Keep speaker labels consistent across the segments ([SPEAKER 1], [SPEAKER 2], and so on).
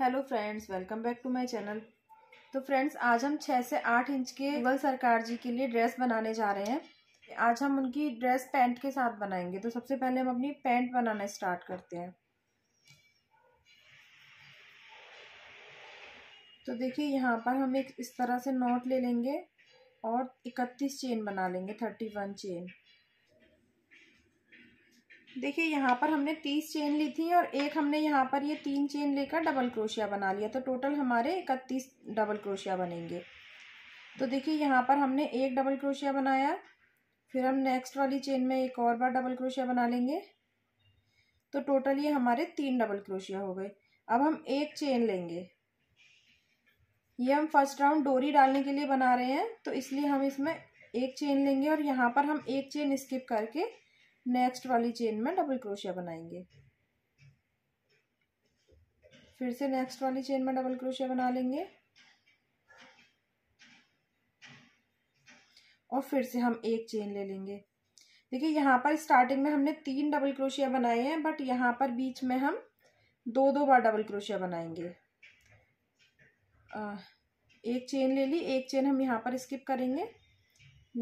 [SPEAKER 1] hello friends welcome back to my channel तो friends आज हम छः से आठ इंच के मुगल सरकार जी के लिए ड्रेस बनाने जा रहे हैं आज हम उनकी ड्रेस पैंट के साथ बनाएंगे तो सबसे पहले हम अपनी पैंट बनाना स्टार्ट करते हैं तो देखिए यहाँ पर हम एक इस तरह से नोट ले लेंगे और इकतीस चेन बना लेंगे थर्टी वन चेन देखिए यहाँ पर हमने तीस चेन ली थी और एक हमने यहाँ पर ये तीन चेन लेकर डबल क्रोशिया बना लिया तो टोटल हमारे इकतीस डबल क्रोशिया बनेंगे तो देखिए यहाँ पर हमने एक डबल क्रोशिया बनाया फिर हम नेक्स्ट वाली चेन में एक और बार डबल क्रोशिया बना लेंगे तो टोटल ये हमारे तीन डबल क्रोशिया हो गए अब हम एक चेन लेंगे ये हम फर्स्ट राउंड डोरी डालने के लिए बना रहे हैं तो इसलिए हम इसमें एक चेन लेंगे और यहाँ पर हम एक चेन स्किप करके नेक्स्ट वाली चेन में डबल क्रोशिया बनाएंगे फिर से नेक्स्ट वाली चेन में डबल क्रोशिया बना लेंगे और फिर से हम एक चेन ले लेंगे देखिए यहाँ पर स्टार्टिंग में हमने तीन डबल क्रोशिया बनाए हैं बट यहाँ पर बीच में हम दो दो बार डबल क्रोशिया बनाएंगे एक चेन ले ली एक चेन हम यहाँ पर स्किप करेंगे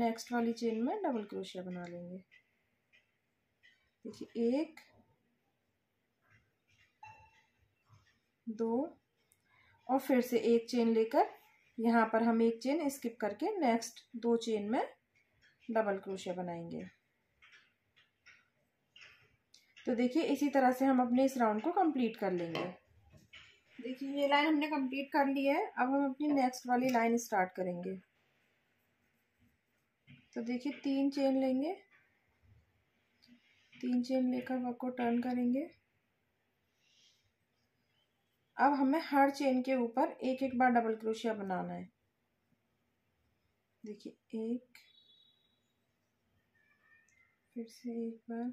[SPEAKER 1] नेक्स्ट वाली चेन में डबल क्रोशिया बना लेंगे देखिए एक दो और फिर से एक चेन लेकर यहाँ पर हम एक चेन स्किप करके नेक्स्ट दो चेन में डबल क्रोशिया बनाएंगे तो देखिए इसी तरह से हम अपने इस राउंड को कंप्लीट कर लेंगे देखिए ये लाइन हमने कंप्लीट कर ली है अब हम अपनी नेक्स्ट वाली लाइन स्टार्ट करेंगे तो देखिए तीन चेन लेंगे तीन चेन लेकर वर्क को टर्न करेंगे अब हमें हर चेन के ऊपर एक एक बार डबल क्रोशिया बनाना है देखिए एक फिर से एक बार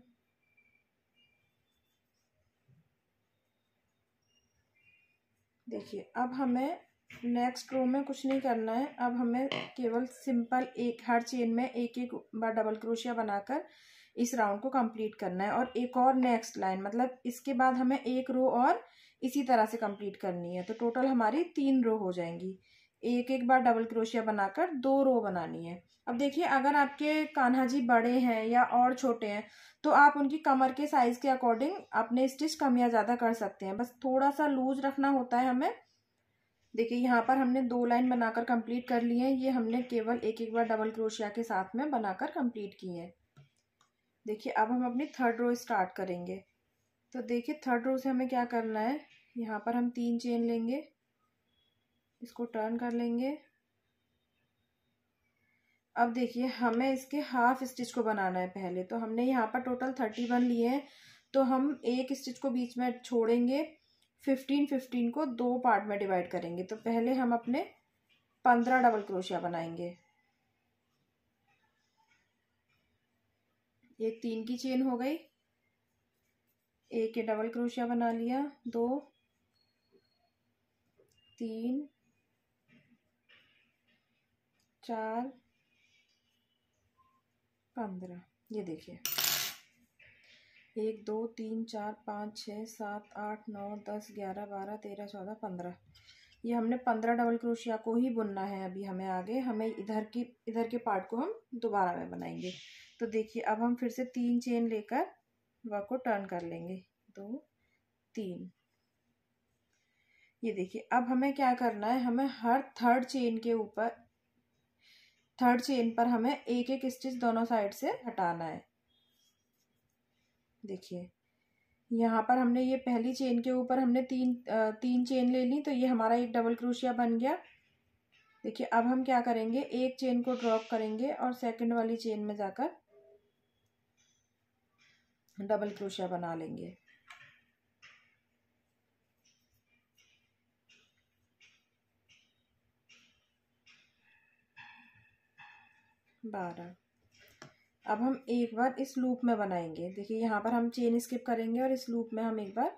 [SPEAKER 1] देखिए अब हमें नेक्स्ट रो में कुछ नहीं करना है अब हमें केवल सिंपल एक हर चेन में एक एक बार डबल क्रोशिया बनाकर इस राउंड को कंप्लीट करना है और एक और नेक्स्ट लाइन मतलब इसके बाद हमें एक रो और इसी तरह से कंप्लीट करनी है तो टोटल हमारी तीन रो हो जाएंगी एक एक बार डबल क्रोशिया बनाकर दो रो बनानी है अब देखिए अगर आपके कान्हा जी बड़े हैं या और छोटे हैं तो आप उनकी कमर के साइज़ के अकॉर्डिंग अपने स्टिच कम या ज़्यादा कर सकते हैं बस थोड़ा सा लूज रखना होता है हमें देखिए यहाँ पर हमने दो लाइन बनाकर कंप्लीट कर ली है ये हमने केवल एक एक बार डबल क्रोशिया के साथ में बनाकर कंप्लीट की है देखिए अब हम अपनी थर्ड रो स्टार्ट करेंगे तो देखिए थर्ड रो से हमें क्या करना है यहाँ पर हम तीन चेन लेंगे इसको टर्न कर लेंगे अब देखिए हमें इसके हाफ स्टिच को बनाना है पहले तो हमने यहाँ पर टोटल थर्टी वन लिए हैं तो हम एक स्टिच को बीच में छोड़ेंगे फिफ्टीन फिफ्टीन को दो पार्ट में डिवाइड करेंगे तो पहले हम अपने पंद्रह डबल क्रोशिया बनाएंगे एक तीन की चेन हो गई एक ये डबल क्रोशिया बना लिया दो तीन चार पंद्रह ये देखिए एक दो तीन चार पाँच छः सात आठ नौ दस ग्यारह बारह तेरह चौदह पंद्रह ये हमने पंद्रह डबल क्रोशिया को ही बुनना है अभी हमें आगे हमें इधर की इधर के पार्ट को हम दोबारा में बनाएंगे तो देखिए अब हम फिर से तीन चेन लेकर वर्क को टर्न कर लेंगे दो तीन ये देखिए अब हमें क्या करना है हमें हर थर्ड चेन के ऊपर थर्ड चेन पर हमें एक एक स्टिच दोनों साइड से हटाना है देखिए यहाँ पर हमने ये पहली चेन के ऊपर हमने तीन तीन चेन ले ली तो ये हमारा एक डबल क्रोशिया बन गया देखिए अब हम क्या करेंगे एक चेन को ड्रॉप करेंगे और सेकंड वाली चेन में जाकर डबल क्रोशिया बना लेंगे बारह अब हम एक बार इस लूप में बनाएंगे देखिए यहाँ पर हम चेन स्किप करेंगे और इस लूप में हम एक बार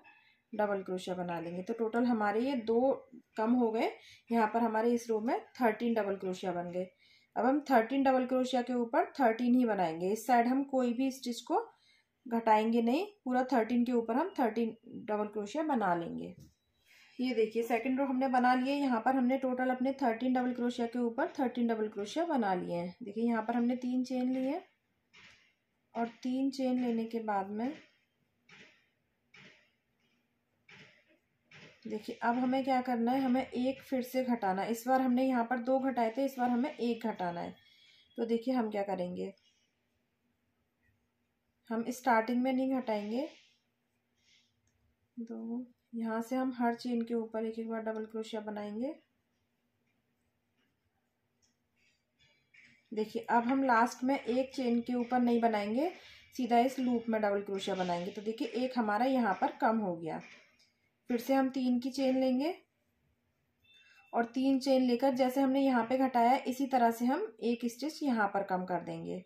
[SPEAKER 1] डबल क्रोशिया बना लेंगे तो टोटल हमारे ये दो कम हो गए यहाँ पर हमारे इस रूप में थर्टीन डबल क्रोशिया बन गए अब हम थर्टीन डबल क्रोशिया के ऊपर थर्टीन ही बनाएंगे इस साइड हम कोई भी स्टिच को घटाएंगे नहीं पूरा थर्टीन के ऊपर हम थर्टीन डबल क्रोशिया बना लेंगे ये देखिए सेकंड रो हमने बना लिए यहाँ पर हमने टोटल अपने थर्टीन डबल क्रोशिया के ऊपर थर्टीन डबल क्रोशिया बना लिए हैं देखिए यहाँ पर हमने तीन चेन लिए और तीन चेन लेने के बाद में देखिए अब हमें क्या करना है हमें एक फिर से घटाना है इस बार हमने यहाँ पर दो घटाए थे इस बार हमें एक घटाना है तो देखिए हम क्या करेंगे हम स्टार्टिंग में नहीं घटाएंगे तो यहाँ से हम हर चेन के ऊपर एक एक बार डबल क्रोशिया बनाएंगे देखिए अब हम लास्ट में एक चेन के ऊपर नहीं बनाएंगे सीधा इस लूप में डबल क्रोशिया बनाएंगे तो देखिए एक हमारा यहाँ पर कम हो गया फिर से हम तीन की चेन लेंगे और तीन चेन लेकर जैसे हमने यहाँ पे घटाया इसी तरह से हम एक स्टिच यहाँ पर कम कर देंगे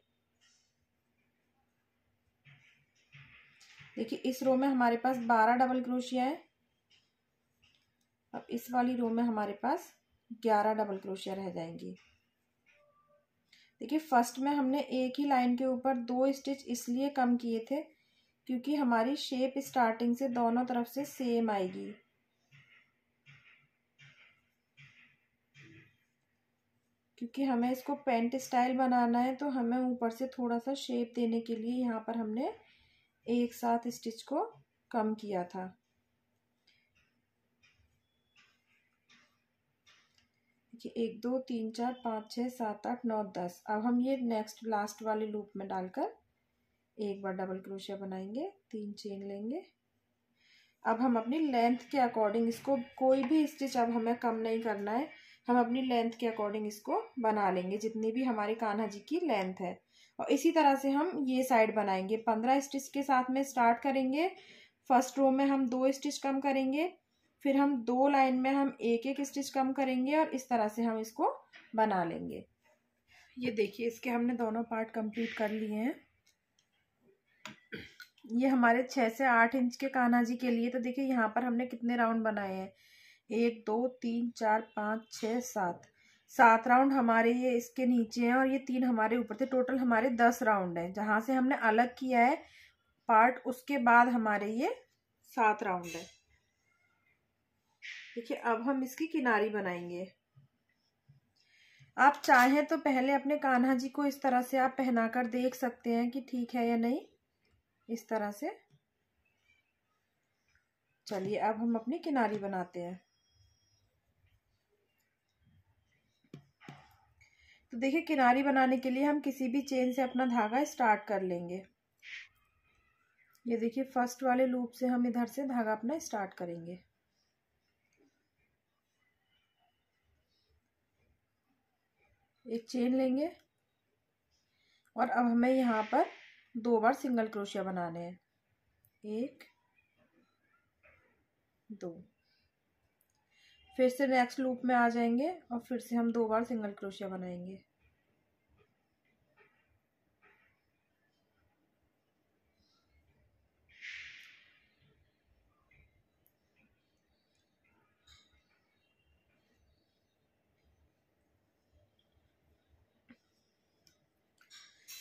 [SPEAKER 1] देखिए इस रो में हमारे पास बारह डबल क्रोशिया है अब इस वाली रो में हमारे पास ग्यारह डबल क्रोशिया रह जाएंगी देखिए फर्स्ट में हमने एक ही लाइन के ऊपर दो स्टिच इसलिए कम किए थे क्योंकि हमारी शेप स्टार्टिंग से दोनों तरफ से सेम आएगी क्योंकि हमें इसको पेंट स्टाइल बनाना है तो हमें ऊपर से थोड़ा सा शेप देने के लिए यहाँ पर हमने एक साथ स्टिच को कम किया था एक दो तीन चार पाँच छः सात आठ नौ दस अब हम ये नेक्स्ट लास्ट वाले लूप में डालकर एक बार डबल क्रोशिया बनाएंगे तीन चेन लेंगे अब हम अपनी लेंथ के अकॉर्डिंग इसको कोई भी स्टिच अब हमें कम नहीं करना है हम अपनी लेंथ के अकॉर्डिंग इसको बना लेंगे जितनी भी हमारी कान्हा जी की लेंथ है और इसी तरह से हम ये साइड बनाएंगे पंद्रह स्टिच के साथ में स्टार्ट करेंगे फर्स्ट रो में हम दो स्टिच कम करेंगे फिर हम दो लाइन में हम एक एक स्टिच कम करेंगे और इस तरह से हम इसको बना लेंगे ये देखिए इसके हमने दोनों पार्ट कंप्लीट कर लिए हैं ये हमारे छः से आठ इंच के कान्हा जी के लिए तो देखिए यहाँ पर हमने कितने राउंड बनाए हैं एक दो तीन चार पाँच छः सात सात राउंड हमारे ये इसके नीचे हैं और ये तीन हमारे ऊपर थे टोटल हमारे दस राउंड हैं जहाँ से हमने अलग किया है पार्ट उसके बाद हमारे ये सात राउंड है देखिए अब हम इसकी किनारी बनाएंगे आप चाहें तो पहले अपने कान्हा जी को इस तरह से आप पहना कर देख सकते हैं कि ठीक है या नहीं इस तरह से चलिए अब हम अपनी किनारी बनाते हैं तो देखिए किनारी बनाने के लिए हम किसी भी चेन से अपना धागा स्टार्ट कर लेंगे ये देखिए फर्स्ट वाले लूप से हम इधर से धागा अपना स्टार्ट करेंगे एक चेन लेंगे और अब हमें यहाँ पर दो बार सिंगल क्रोशिया बनाने हैं एक दो फिर से नेक्स्ट लूप में आ जाएंगे और फिर से हम दो बार सिंगल क्रोशिया बनाएंगे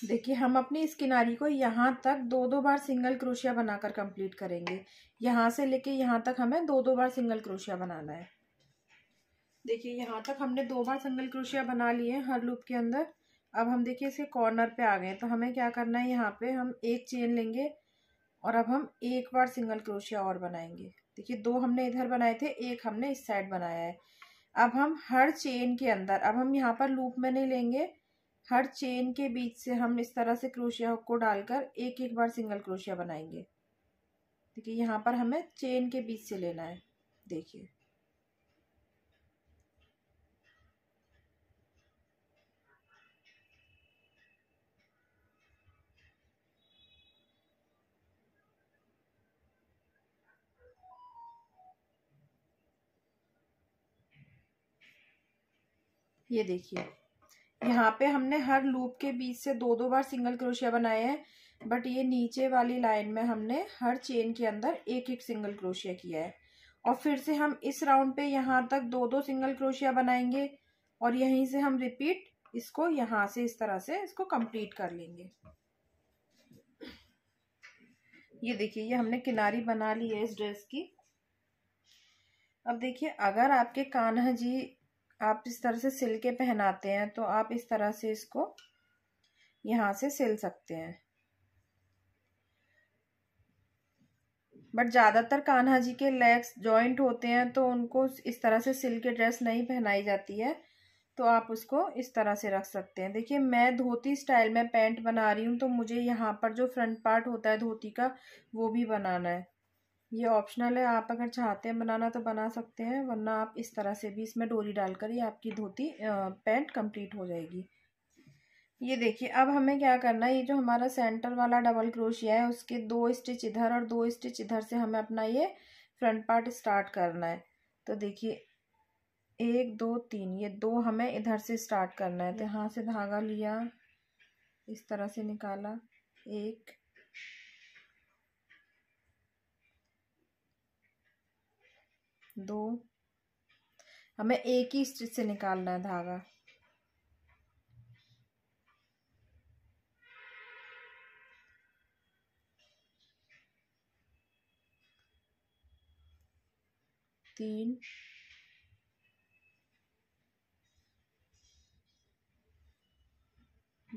[SPEAKER 1] देखिए हम अपनी इस किनारी को यहाँ तक दो दो बार सिंगल क्रोशिया बनाकर कंप्लीट करेंगे यहाँ से लेके यहाँ तक हमें दो दो बार सिंगल क्रोशिया बनाना है देखिए यहाँ तक हमने दो बार सिंगल क्रोशिया बना लिए हैं हर लूप के अंदर अब हम देखिए इसके कॉर्नर पे आ गए तो हमें क्या करना है यहाँ पे हम एक चेन लेंगे और अब हम एक बार सिंगल क्रोशिया और बनाएंगे देखिए दो हमने इधर बनाए थे एक हमने इस साइड बनाया है अब हम हर चेन के अंदर अब हम यहाँ पर लूप में नहीं लेंगे हर चेन के बीच से हम इस तरह से क्रोशिया को डालकर एक एक बार सिंगल क्रोशिया बनाएंगे देखिए यहाँ पर हमें चेन के बीच से लेना है देखिए ये देखिए यहाँ पे हमने हर लूप के बीच से दो दो बार सिंगल क्रोशिया बनाए हैं बट ये नीचे वाली लाइन में हमने हर चेन के अंदर एक एक सिंगल क्रोशिया किया है और फिर से हम इस राउंड पे यहाँ तक दो दो सिंगल क्रोशिया बनाएंगे और यहीं से हम रिपीट इसको यहाँ से इस तरह से इसको कंप्लीट कर लेंगे ये देखिए ये हमने किनारी बना ली है इस ड्रेस की अब देखिए अगर आपके कान्हा जी आप इस तरह से सिल के पहनाते हैं तो आप इस तरह से इसको यहाँ से सिल सकते हैं बट ज़्यादातर कान्हा जी के लेग्स जॉइंट होते हैं तो उनको इस तरह से सिल के ड्रेस नहीं पहनाई जाती है तो आप उसको इस तरह से रख सकते हैं देखिए मैं धोती स्टाइल में पैंट बना रही हूँ तो मुझे यहाँ पर जो फ्रंट पार्ट होता है धोती का वो भी बनाना है ये ऑप्शनल है आप अगर चाहते हैं बनाना तो बना सकते हैं वरना आप इस तरह से भी इसमें डोरी डालकर ही आपकी धोती पैंट कंप्लीट हो जाएगी ये देखिए अब हमें क्या करना है ये जो हमारा सेंटर वाला डबल क्रोशिया है उसके दो स्टिच इधर और दो स्टिच इधर से हमें अपना ये फ्रंट पार्ट स्टार्ट करना है तो देखिए एक दो तीन ये दो हमें इधर से स्टार्ट करना है तो यहाँ से धागा लिया इस तरह से निकाला एक दो हमें एक ही स्टिच से निकालना है धागा तीन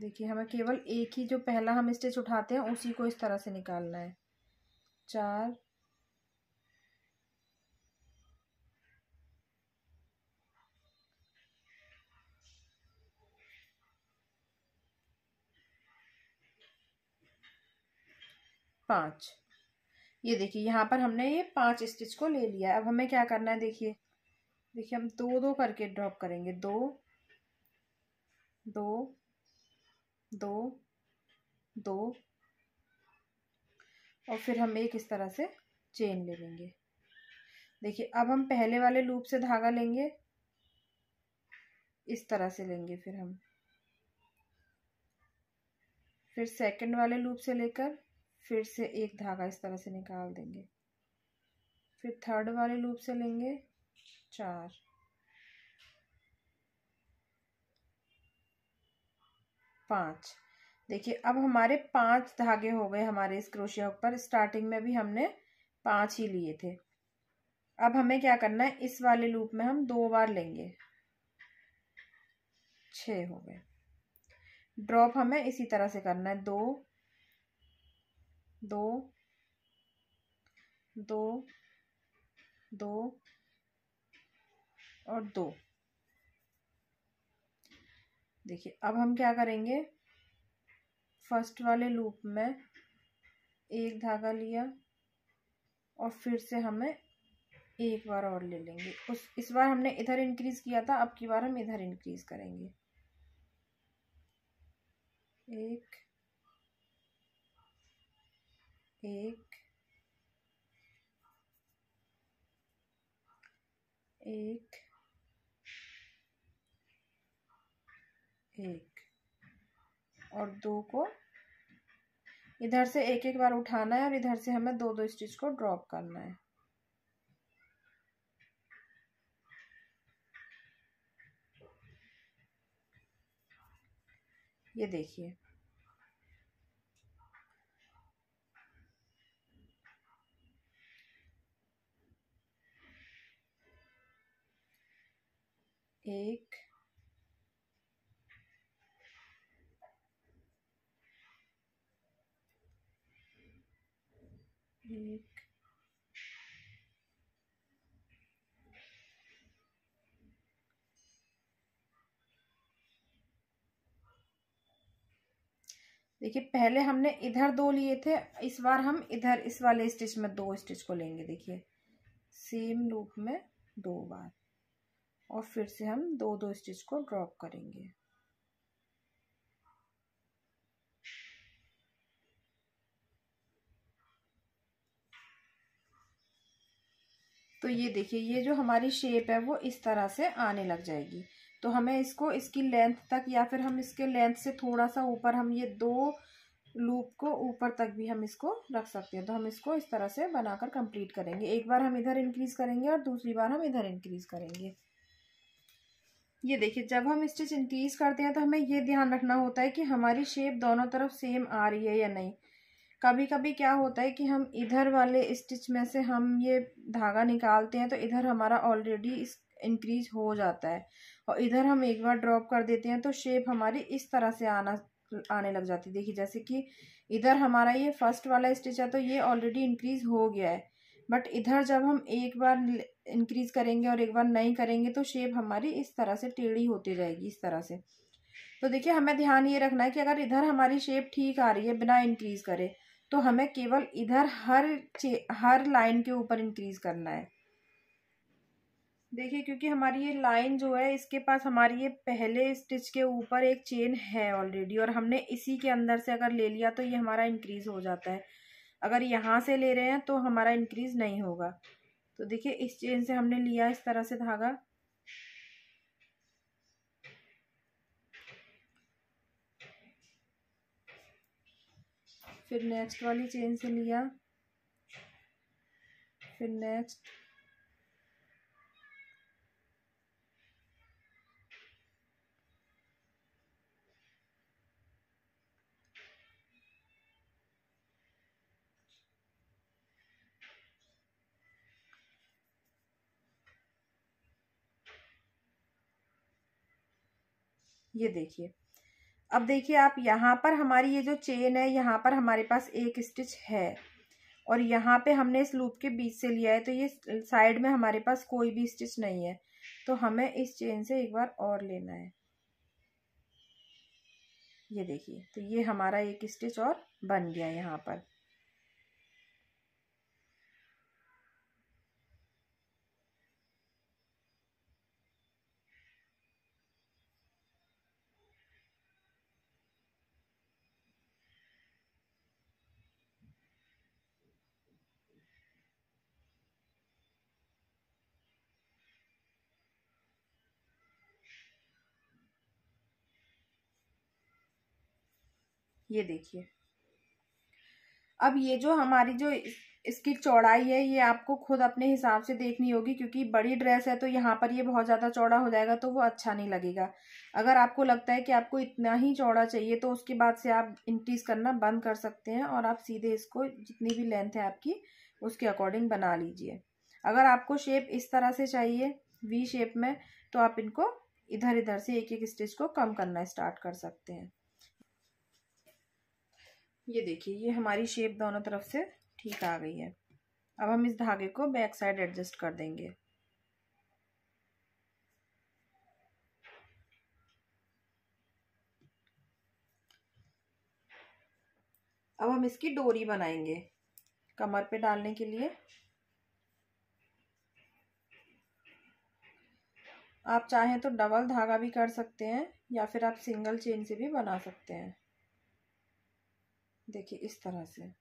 [SPEAKER 1] देखिए हमें केवल एक ही जो पहला हम स्टिच उठाते हैं उसी को इस तरह से निकालना है चार पाँच ये देखिए यहाँ पर हमने ये पाँच स्टिच को ले लिया अब हमें क्या करना है देखिए देखिए हम दो दो करके ड्रॉप करेंगे दो दो दो दो और फिर हम एक इस तरह से चेन ले लेंगे देखिए अब हम पहले वाले लूप से धागा लेंगे इस तरह से लेंगे फिर हम फिर सेकंड वाले लूप से लेकर फिर से एक धागा इस तरह से निकाल देंगे फिर थर्ड वाले लूप से लेंगे चार पांच देखिए अब हमारे पांच धागे हो गए हमारे इस क्रोशिया पर स्टार्टिंग में भी हमने पांच ही लिए थे अब हमें क्या करना है इस वाले लूप में हम दो बार लेंगे छ हो गए ड्रॉप हमें इसी तरह से करना है दो दो दो दो और दो देखिए अब हम क्या करेंगे फर्स्ट वाले लूप में एक धागा लिया और फिर से हमें एक बार और ले लेंगे उस इस बार हमने इधर इंक्रीज किया था अब की बार हम इधर इंक्रीज करेंगे एक एक एक एक और दो को इधर से एक एक बार उठाना है और इधर से हमें दो दो स्टिच को ड्रॉप करना है ये देखिए एक एक देखिए पहले हमने इधर दो लिए थे इस बार हम इधर इस वाले स्टिच में दो स्टिच को लेंगे देखिए सेम लूप में दो बार और फिर से हम दो दो स्टिच को ड्रॉप करेंगे तो ये देखिए ये जो हमारी शेप है वो इस तरह से आने लग जाएगी तो हमें इसको इसकी लेंथ तक या फिर हम इसके लेंथ से थोड़ा सा ऊपर हम ये दो लूप को ऊपर तक भी हम इसको रख सकते हैं तो हम इसको इस तरह से बनाकर कंप्लीट करेंगे एक बार हम इधर इंक्रीज़ करेंगे और दूसरी बार हम इधर इंक्रीज़ करेंगे ये देखिए जब हम स्टिच इंक्रीज करते हैं तो हमें ये ध्यान रखना होता है कि हमारी शेप दोनों तरफ सेम आ रही है या नहीं कभी कभी क्या होता है कि हम इधर वाले स्टिच में से हम ये धागा निकालते हैं तो इधर हमारा ऑलरेडी इंक्रीज हो जाता है और इधर हम एक बार ड्रॉप कर देते हैं तो शेप हमारी इस तरह से आना आने लग जाती है देखिए जैसे कि इधर हमारा ये फर्स्ट वाला स्टिच है तो ये ऑलरेडी इंक्रीज हो गया है बट इधर जब हम एक बार इंक्रीज करेंगे और एक बार नहीं करेंगे तो शेप हमारी इस तरह से टेढ़ी होती जाएगी इस तरह से तो देखिए हमें ध्यान ये रखना है कि अगर इधर हमारी शेप ठीक आ रही है बिना इंक्रीज करे तो हमें केवल इधर हर हर लाइन के ऊपर इंक्रीज करना है देखिए क्योंकि हमारी ये लाइन जो है इसके पास हमारी ये पहले स्टिच के ऊपर एक चेन है ऑलरेडी और हमने इसी के अंदर से अगर ले लिया तो ये हमारा इंक्रीज हो जाता है अगर यहाँ से ले रहे हैं तो हमारा इंक्रीज़ नहीं होगा तो देखिए इस चेन से हमने लिया इस तरह से धागा फिर नेक्स्ट वाली चेन से लिया फिर नेक्स्ट ये देखिए अब देखिए आप यहाँ पर हमारी ये जो चेन है यहाँ पर हमारे पास एक स्टिच है और यहाँ पे हमने इस लूप के बीच से लिया है तो ये साइड में हमारे पास कोई भी स्टिच नहीं है तो हमें इस चेन से एक बार और लेना है ये देखिए तो ये हमारा एक स्टिच और बन गया यहाँ पर ये देखिए अब ये जो हमारी जो इसकी चौड़ाई है ये आपको खुद अपने हिसाब से देखनी होगी क्योंकि बड़ी ड्रेस है तो यहाँ पर ये बहुत ज़्यादा चौड़ा हो जाएगा तो वो अच्छा नहीं लगेगा अगर आपको लगता है कि आपको इतना ही चौड़ा चाहिए तो उसके बाद से आप इंक्रीज़ करना बंद कर सकते हैं और आप सीधे इसको जितनी भी लेंथ है आपकी उसके अकॉर्डिंग बना लीजिए अगर आपको शेप इस तरह से चाहिए वी शेप में तो आप इनको इधर इधर से एक एक स्टिच को कम करना स्टार्ट कर सकते हैं ये देखिए ये हमारी शेप दोनों तरफ से ठीक आ गई है अब हम इस धागे को बैक साइड एडजस्ट कर देंगे अब हम इसकी डोरी बनाएंगे कमर पे डालने के लिए आप चाहें तो डबल धागा भी कर सकते हैं या फिर आप सिंगल चेन से भी बना सकते हैं देखिए इस तरह से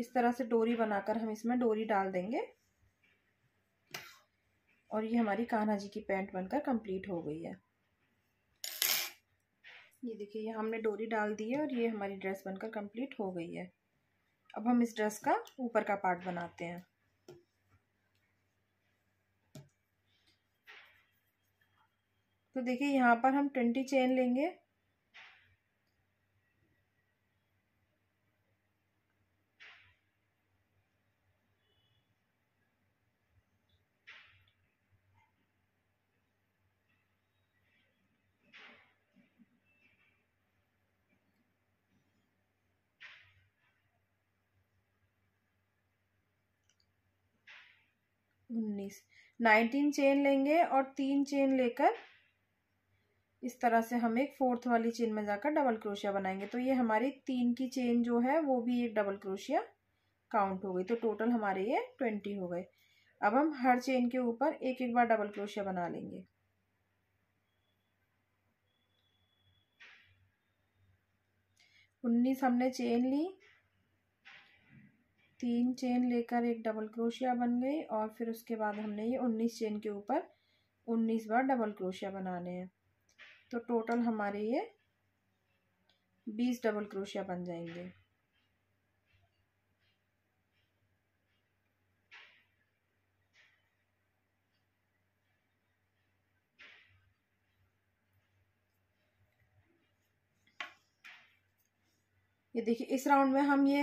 [SPEAKER 1] इस तरह से डोरी बनाकर हम इसमें डोरी डाल देंगे और ये हमारी कान्हा जी की पैंट बनकर कंप्लीट हो गई है ये देखिए ये हमने डोरी डाल दी है और ये हमारी ड्रेस बनकर कंप्लीट हो गई है अब हम इस ड्रेस का ऊपर का पार्ट बनाते हैं तो देखिए यहाँ पर हम ट्वेंटी चेन लेंगे उन्नीस नाइनटीन चेन लेंगे और तीन चेन लेकर इस तरह से हम एक फोर्थ वाली चेन में जाकर डबल क्रोशिया बनाएंगे तो ये हमारी तीन की चेन जो है वो भी एक डबल क्रोशिया काउंट हो गई तो टोटल हमारे ये ट्वेंटी हो गए अब हम हर चेन के ऊपर एक एक बार डबल क्रोशिया बना लेंगे उन्नीस हमने चेन ली तीन चेन लेकर एक डबल क्रोशिया बन गई और फिर उसके बाद हमने ये उन्नीस चेन के ऊपर उन्नीस बार डबल क्रोशिया बनाने हैं तो टोटल हमारे ये बीस डबल क्रोशिया बन जाएंगे ये देखिए इस राउंड में हम ये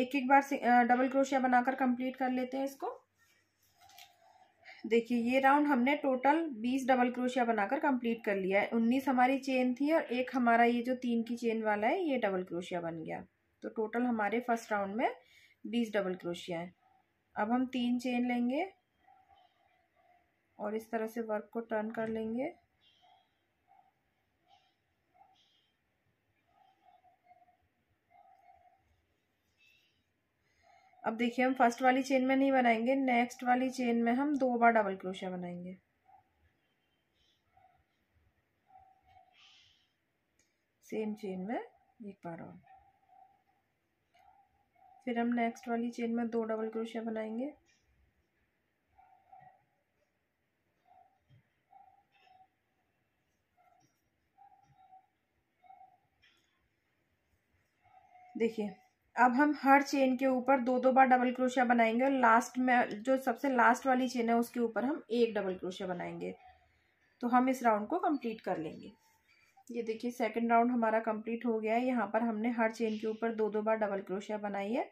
[SPEAKER 1] एक एक बार से डबल क्रोशिया बनाकर कंप्लीट कर लेते हैं इसको देखिए ये राउंड हमने टोटल बीस डबल क्रोशिया बनाकर कंप्लीट कर लिया है उन्नीस हमारी चेन थी और एक हमारा ये जो तीन की चेन वाला है ये डबल क्रोशिया बन गया तो टोटल हमारे फर्स्ट राउंड में बीस डबल क्रोशिया है अब हम तीन चेन लेंगे और इस तरह से वर्क को टर्न कर लेंगे अब देखिए हम फर्स्ट वाली चेन में नहीं बनाएंगे नेक्स्ट वाली चेन में हम दो बार डबल क्रोशिया बनाएंगे सेम चेन में एक बार और फिर हम नेक्स्ट वाली चेन में दो डबल क्रोशिया बनाएंगे देखिए अब हम हर चेन के ऊपर दो दो बार डबल क्रोशिया बनाएंगे और लास्ट में जो सबसे लास्ट वाली चेन है उसके ऊपर हम एक डबल क्रोशिया बनाएंगे तो हम इस राउंड को कंप्लीट कर लेंगे ये देखिए सेकंड राउंड हमारा कंप्लीट हो गया है यहाँ पर हमने हर चेन के ऊपर दो दो बार डबल क्रोशिया बनाई है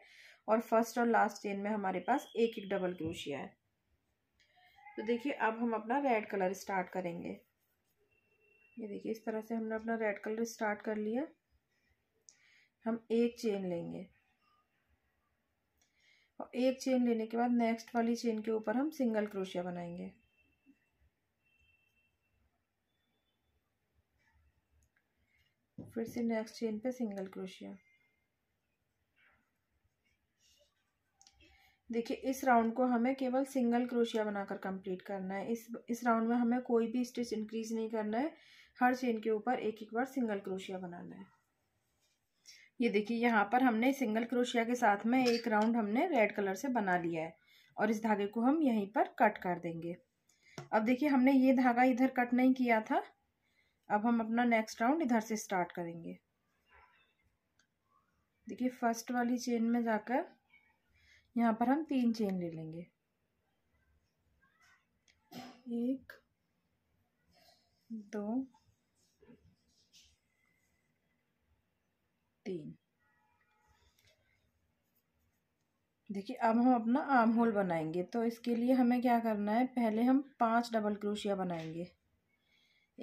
[SPEAKER 1] और फर्स्ट और लास्ट चेन में हमारे पास एक एक डबल क्रोशिया है तो देखिए अब हम अपना रेड कलर स्टार्ट करेंगे ये देखिए इस तरह से हमने अपना रेड कलर स्टार्ट कर लिया हम एक चेन लेंगे और एक चेन लेने के बाद नेक्स्ट वाली चेन के ऊपर हम सिंगल क्रोशिया बनाएंगे फिर से नेक्स्ट चेन पे सिंगल क्रोशिया देखिए इस राउंड को हमें केवल सिंगल क्रोशिया बनाकर कंप्लीट करना है इस इस राउंड में हमें कोई भी स्टिच इंक्रीज नहीं करना है हर चेन के ऊपर एक एक बार सिंगल क्रोशिया बनाना है ये देखिए यहाँ पर हमने सिंगल क्रोशिया के साथ में एक राउंड हमने रेड कलर से बना लिया है और इस धागे को हम यहीं पर कट कर देंगे अब देखिए हमने ये धागा इधर कट नहीं किया था अब हम अपना नेक्स्ट राउंड इधर से स्टार्ट करेंगे देखिए फर्स्ट वाली चेन में जाकर यहाँ पर हम तीन चेन ले लेंगे एक दो तीन देखिए अब हम अपना आर्म होल बनाएंगे तो इसके लिए हमें क्या करना है पहले हम पांच डबल क्रोशिया बनाएंगे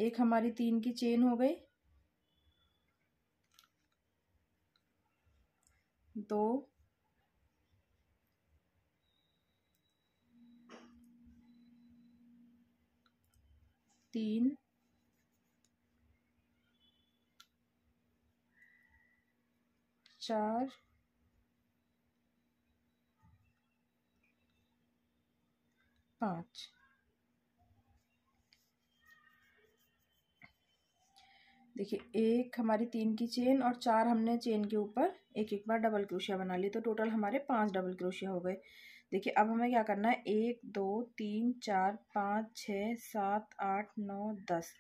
[SPEAKER 1] एक हमारी तीन की चेन हो गई दो तीन चार पाँच देखिए एक हमारी तीन की चेन और चार हमने चेन के ऊपर एक एक बार डबल क्रोशिया बना ली तो टोटल हमारे पांच डबल क्रोशिया हो गए देखिए अब हमें क्या करना है एक दो तीन चार पाँच छः सात आठ नौ दस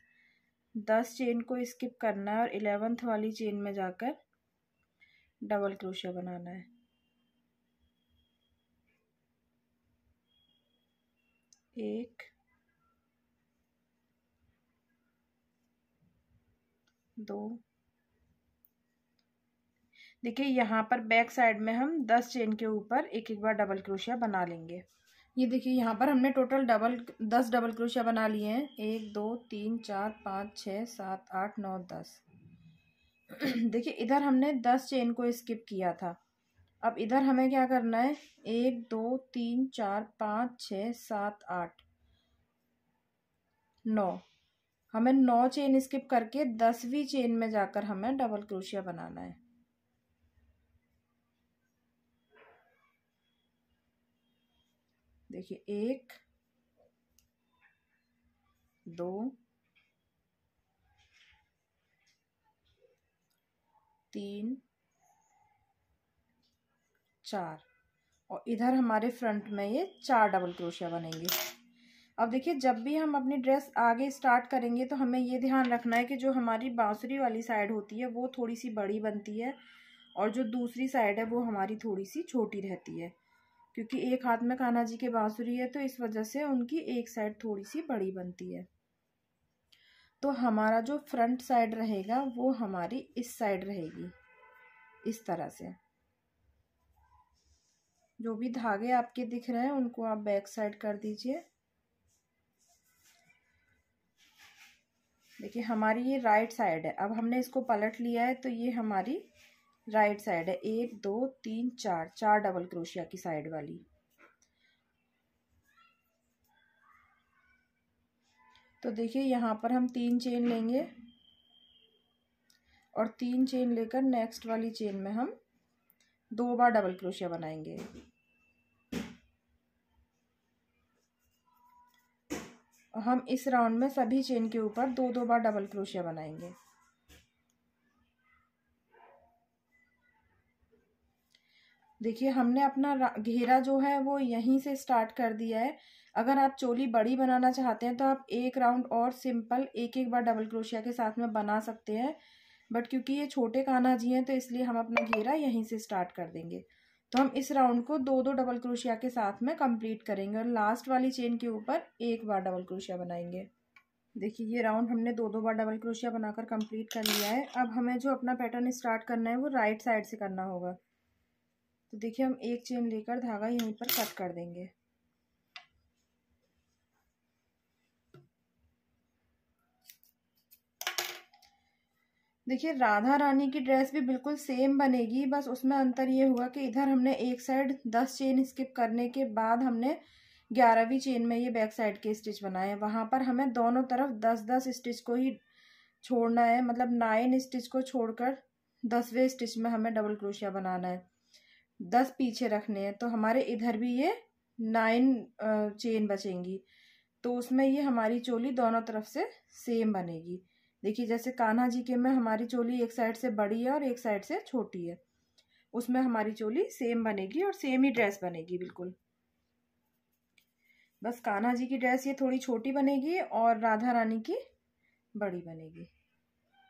[SPEAKER 1] दस चेन को स्किप करना है और इलेवेंथ वाली चेन में जाकर डबल क्रोशिया बनाना है एक दो देखिए यहाँ पर बैक साइड में हम दस चेन के ऊपर एक एक बार डबल क्रोशिया बना लेंगे ये देखिए यहाँ पर हमने टोटल डबल दस डबल क्रोशिया बना लिए हैं एक दो तीन चार पाँच छः सात आठ नौ दस देखिए इधर हमने दस चेन को स्किप किया था अब इधर हमें क्या करना है एक दो तीन चार पाँच छ सात आठ नौ हमें नौ चेन स्किप करके दसवीं चेन में जाकर हमें डबल क्रोशिया बनाना है देखिए एक दो तीन चार और इधर हमारे फ्रंट में ये चार डबल क्रोशिया बनेंगे अब देखिए जब भी हम अपनी ड्रेस आगे स्टार्ट करेंगे तो हमें ये ध्यान रखना है कि जो हमारी बाँसुरी वाली साइड होती है वो थोड़ी सी बड़ी बनती है और जो दूसरी साइड है वो हमारी थोड़ी सी छोटी रहती है क्योंकि एक हाथ में कान्हा जी के बाँसुरी है तो इस वजह से उनकी एक साइड थोड़ी सी बड़ी बनती है तो हमारा जो फ्रंट साइड रहेगा वो हमारी इस साइड रहेगी इस तरह से जो भी धागे आपके दिख रहे हैं उनको आप बैक साइड कर दीजिए देखिए हमारी ये राइट साइड है अब हमने इसको पलट लिया है तो ये हमारी राइट साइड है एक दो तीन चार चार डबल क्रोशिया की साइड वाली तो देखिए यहाँ पर हम तीन चेन लेंगे और तीन चेन लेकर नेक्स्ट वाली चेन में हम दो बार डबल क्रोशिया बनाएंगे हम इस राउंड में सभी चेन के ऊपर दो दो बार डबल क्रोशिया बनाएंगे देखिए हमने अपना घेरा जो है वो यहीं से स्टार्ट कर दिया है अगर आप चोली बड़ी बनाना चाहते हैं तो आप एक राउंड और सिंपल एक एक बार डबल क्रोशिया के साथ में बना सकते हैं बट क्योंकि ये छोटे काना जी हैं तो इसलिए हम अपना घेरा यहीं से स्टार्ट कर देंगे तो हम इस राउंड को दो दो डबल क्रोशिया के साथ में कंप्लीट करेंगे और लास्ट वाली चेन के ऊपर एक बार डबल क्रोशिया बनाएंगे देखिए ये राउंड हमने दो दो बार डबल क्रोशिया बनाकर कंप्लीट कर लिया है अब हमें जो अपना पैटर्न स्टार्ट करना है वो राइट साइड से करना होगा तो देखिए हम एक चेन लेकर धागा यहीं पर कट कर देंगे देखिए राधा रानी की ड्रेस भी बिल्कुल सेम बनेगी बस उसमें अंतर ये हुआ कि इधर हमने एक साइड दस चेन स्किप करने के बाद हमने ग्यारहवीं चेन में ये बैक साइड के स्टिच बनाए हैं वहाँ पर हमें दोनों तरफ दस दस स्टिच को ही छोड़ना है मतलब नाइन स्टिच को छोड़कर दसवें स्टिच में हमें डबल क्रोशिया बनाना है दस पीछे रखने हैं तो हमारे इधर भी ये नाइन चेन बचेंगी तो उसमें ये हमारी चोली दोनों तरफ से सेम बनेगी देखिए जैसे कान्हा जी के में हमारी चोली एक साइड से बड़ी है और एक साइड से छोटी है उसमें हमारी चोली सेम बनेगी और सेम ही ड्रेस बनेगी बिल्कुल बस कान्हा जी की ड्रेस ये थोड़ी छोटी बनेगी और राधा रानी की बड़ी बनेगी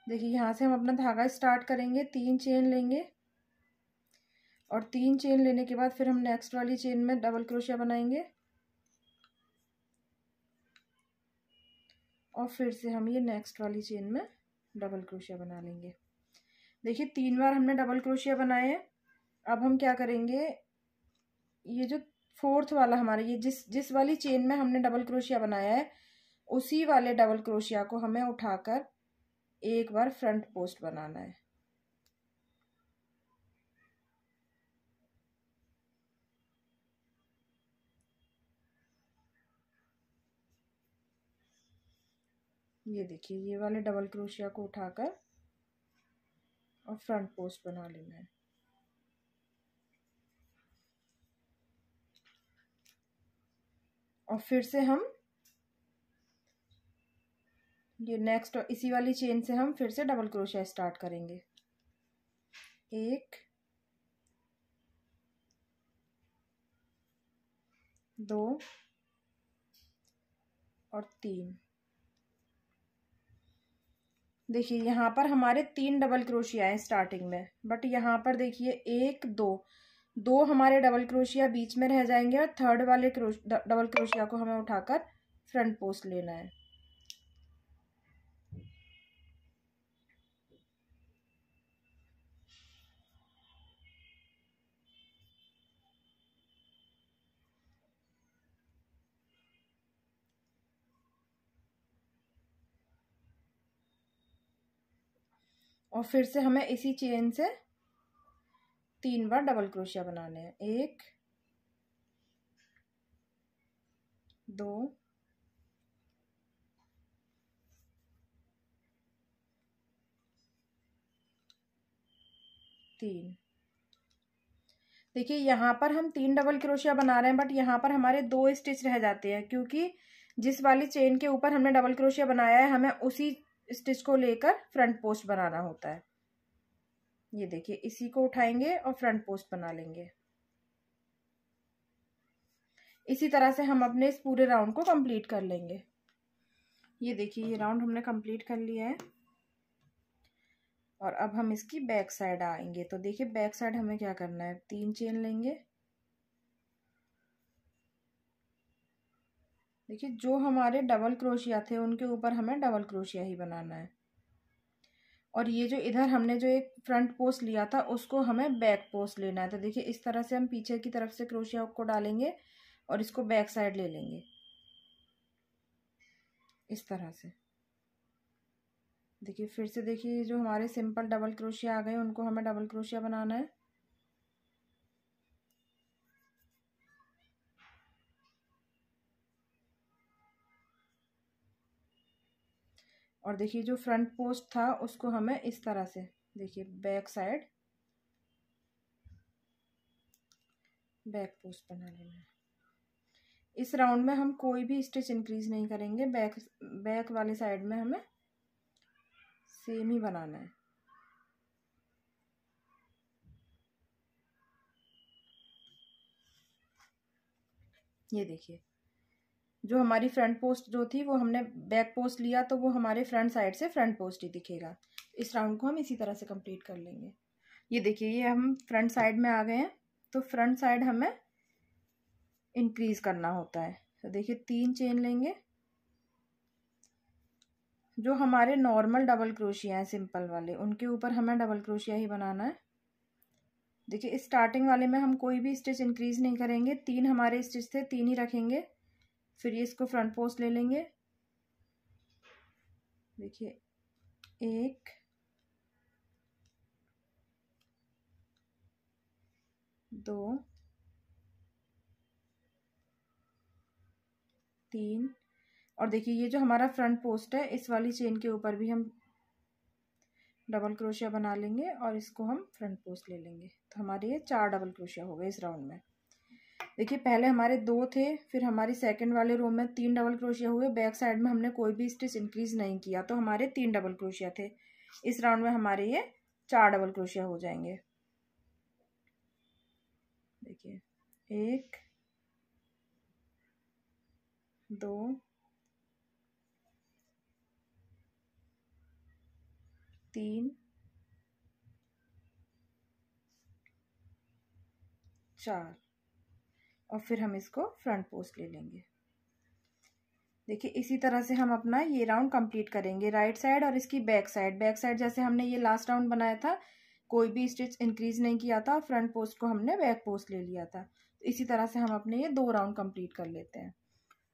[SPEAKER 1] देखिए यहाँ से हम अपना धागा स्टार्ट करेंगे तीन चेन लेंगे और तीन चेन लेने के बाद फिर हम नेक्स्ट वाली चेन में डबल क्रोशिया बनाएंगे और फिर से हम ये नेक्स्ट वाली चेन में डबल क्रोशिया बना लेंगे देखिए तीन बार हमने डबल क्रोशिया बनाए हैं अब हम क्या करेंगे ये जो फोर्थ वाला हमारा ये जिस जिस वाली चेन में हमने डबल क्रोशिया बनाया है उसी वाले डबल क्रोशिया को हमें उठाकर एक बार फ्रंट पोस्ट बनाना है ये देखिए ये वाले डबल क्रोशिया को उठाकर और फ्रंट पोस्ट बना लेना है और फिर से हम ये नेक्स्ट इसी वाली चेन से हम फिर से डबल क्रोशिया स्टार्ट करेंगे एक दो और तीन देखिए यहाँ पर हमारे तीन डबल क्रोशिया हैं स्टार्टिंग में बट यहाँ पर देखिए एक दो दो हमारे डबल क्रोशिया बीच में रह जाएंगे और थर्ड वाले क्रोश डबल क्रोशिया को हमें उठाकर फ्रंट पोस्ट लेना है और फिर से हमें इसी चेन से तीन बार डबल क्रोशिया बनाने हैं एक दो तीन देखिए यहाँ पर हम तीन डबल क्रोशिया बना रहे हैं बट यहाँ पर हमारे दो स्टिच रह जाते हैं क्योंकि जिस वाली चेन के ऊपर हमने डबल क्रोशिया बनाया है हमें उसी स्टिच को लेकर फ्रंट पोस्ट बनाना होता है ये देखिए इसी को उठाएंगे और फ्रंट पोस्ट बना लेंगे इसी तरह से हम अपने इस पूरे राउंड को कंप्लीट कर लेंगे ये देखिए ये राउंड हमने कंप्लीट कर लिया है और अब हम इसकी बैक साइड आएंगे तो देखिए बैक साइड हमें क्या करना है तीन चेन लेंगे देखिए जो हमारे डबल क्रोशिया थे उनके ऊपर हमें डबल क्रोशिया ही बनाना है और ये जो इधर हमने जो एक फ्रंट पोस्ट लिया था उसको हमें बैक पोस्ट लेना है तो देखिए इस तरह से हम पीछे की तरफ से क्रोशिया को डालेंगे और इसको बैक साइड ले लेंगे इस तरह से देखिए फिर से देखिए जो हमारे सिंपल डबल क्रोशिया आ गए उनको हमें डबल क्रोशिया बनाना है और देखिए जो फ्रंट पोस्ट था उसको हमें इस तरह से देखिए बैक साइड बैक पोस्ट बना लेना है इस राउंड में हम कोई भी स्टिच इंक्रीज नहीं करेंगे बैक बैक वाले साइड में हमें सेम ही बनाना है ये देखिए जो हमारी फ्रंट पोस्ट जो थी वो हमने बैक पोस्ट लिया तो वो हमारे फ्रंट साइड से फ्रंट पोस्ट ही दिखेगा इस राउंड को हम इसी तरह से कंप्लीट कर लेंगे ये देखिए ये हम फ्रंट साइड में आ गए हैं तो फ्रंट साइड हमें इंक्रीज करना होता है तो देखिए तीन चेन लेंगे जो हमारे नॉर्मल डबल क्रोशिया हैं सिंपल वाले उनके ऊपर हमें डबल क्रोशिया ही बनाना है देखिए स्टार्टिंग वाले में हम कोई भी स्टिच इंक्रीज नहीं करेंगे तीन हमारे स्टिच थे तीन ही रखेंगे फिर ये इसको फ्रंट पोस्ट ले लेंगे देखिए एक दो तीन और देखिए ये जो हमारा फ्रंट पोस्ट है इस वाली चेन के ऊपर भी हम डबल क्रोशिया बना लेंगे और इसको हम फ्रंट पोस्ट ले लेंगे तो हमारे ये चार डबल क्रोशिया हो गए इस राउंड में देखिए पहले हमारे दो थे फिर हमारी सेकंड वाले रो में तीन डबल क्रोशिया हुए बैक साइड में हमने कोई भी स्टिच इंक्रीज नहीं किया तो हमारे तीन डबल क्रोशिया थे इस राउंड में हमारे ये चार डबल क्रोशिया हो जाएंगे देखिए एक दो तीन चार और फिर हम इसको फ्रंट पोस्ट ले लेंगे देखिए इसी तरह से हम अपना ये राउंड कंप्लीट करेंगे राइट साइड और इसकी बैक साइड बैक साइड जैसे हमने ये लास्ट राउंड बनाया था कोई भी स्टिच इंक्रीज नहीं किया था फ्रंट पोस्ट को हमने बैक पोस्ट ले लिया था तो इसी तरह से हम अपने ये दो राउंड कंप्लीट कर लेते हैं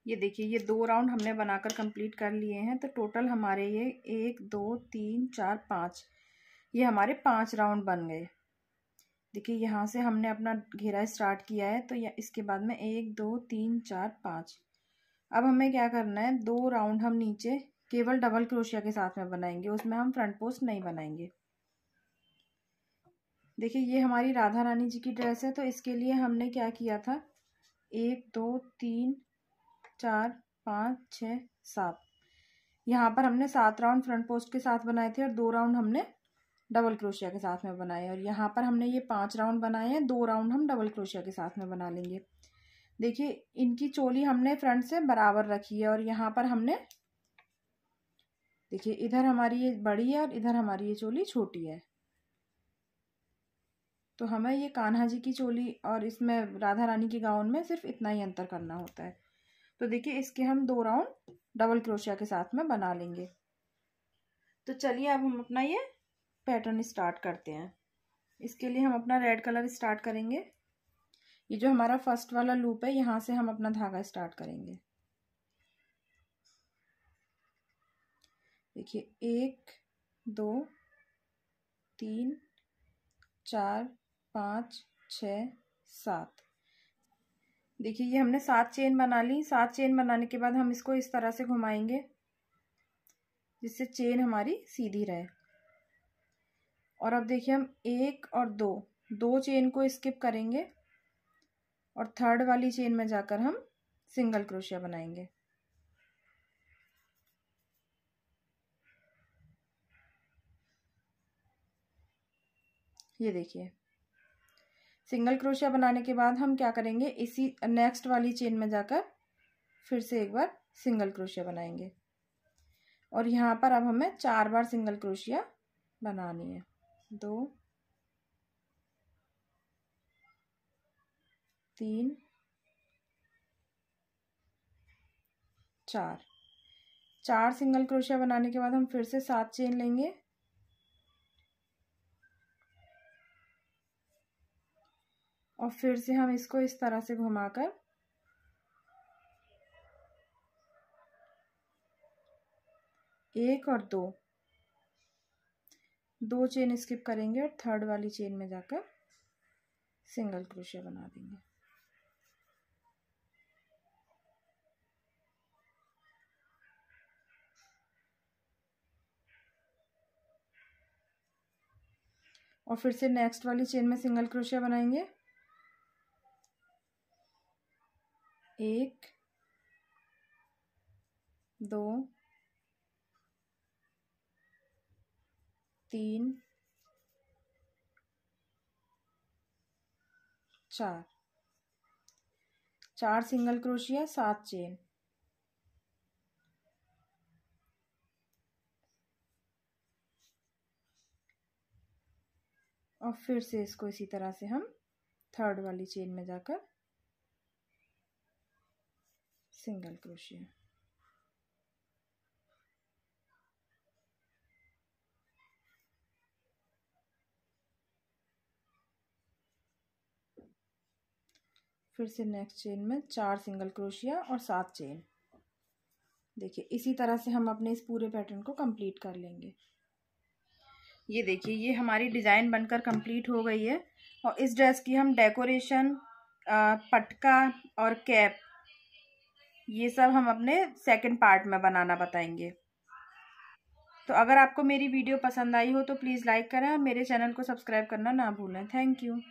[SPEAKER 1] ये देखिए ये दो राउंड हमने बनाकर कंप्लीट कर लिए हैं तो टोटल हमारे ये एक दो तीन चार पाँच ये हमारे पाँच राउंड बन गए देखिए यहाँ से हमने अपना घेरा स्टार्ट किया है तो इसके बाद में एक दो तीन चार पाँच अब हमें क्या करना है दो राउंड हम नीचे केवल डबल क्रोशिया के साथ में बनाएंगे उसमें हम फ्रंट पोस्ट नहीं बनाएंगे देखिए ये हमारी राधा रानी जी की ड्रेस है तो इसके लिए हमने क्या किया था एक दो तीन चार पाँच छः सात यहाँ पर हमने सात राउंड फ्रंट पोस्ट के साथ बनाए थे और दो राउंड हमने डबल क्रोशिया के साथ में बनाए और यहाँ पर हमने ये पांच राउंड बनाए हैं दो राउंड हम डबल क्रोशिया के साथ में बना लेंगे देखिए इनकी चोली हमने फ्रंट से बराबर रखी है और यहाँ पर हमने देखिए इधर हमारी ये बड़ी है और इधर हमारी ये चोली छोटी है तो हमें ये कान्हा जी की चोली और इसमें राधा रानी के गाउन में सिर्फ इतना ही अंतर करना होता है तो देखिए इसके हम दो राउंड डबल क्रोशिया के साथ में बना लेंगे तो चलिए अब हम अपना ये पैटर्न स्टार्ट करते हैं इसके लिए हम अपना रेड कलर स्टार्ट करेंगे ये जो हमारा फर्स्ट वाला लूप है यहाँ से हम अपना धागा स्टार्ट करेंगे देखिए एक दो तीन चार पाँच छ सात देखिए ये हमने सात चेन बना ली सात चेन बनाने के बाद हम इसको इस तरह से घुमाएंगे जिससे चेन हमारी सीधी रहे और अब देखिए हम एक और दो दो चेन को स्किप करेंगे और थर्ड वाली चेन में जाकर हम सिंगल क्रोशिया बनाएंगे ये देखिए सिंगल क्रोशिया बनाने के बाद हम क्या करेंगे इसी नेक्स्ट वाली चेन में जाकर फिर से एक बार सिंगल क्रोशिया बनाएंगे और यहाँ पर अब हमें चार बार सिंगल क्रोशिया बनानी है दो तीन चार चार सिंगल क्रोशिया बनाने के बाद हम फिर से सात चेन लेंगे और फिर से हम इसको इस तरह से घुमाकर एक और दो दो चेन स्किप करेंगे और थर्ड वाली चेन में जाकर सिंगल क्रोशिया बना देंगे और फिर से नेक्स्ट वाली चेन में सिंगल क्रोशिया बनाएंगे एक दो तीन चार चार सिंगल क्रोशिया सात चेन और फिर से इसको इसी तरह से हम थर्ड वाली चेन में जाकर सिंगल क्रोशिया फिर से नेक्स्ट चेन में चार सिंगल क्रोशिया और सात चेन देखिए इसी तरह से हम अपने इस पूरे पैटर्न को कंप्लीट कर लेंगे ये देखिए ये हमारी डिज़ाइन बनकर कंप्लीट हो गई है और इस ड्रेस की हम डेकोरेशन पटका और कैप ये सब हम अपने सेकंड पार्ट में बनाना बताएंगे तो अगर आपको मेरी वीडियो पसंद आई हो तो प्लीज़ लाइक करें और मेरे चैनल को सब्सक्राइब करना ना भूलें थैंक यू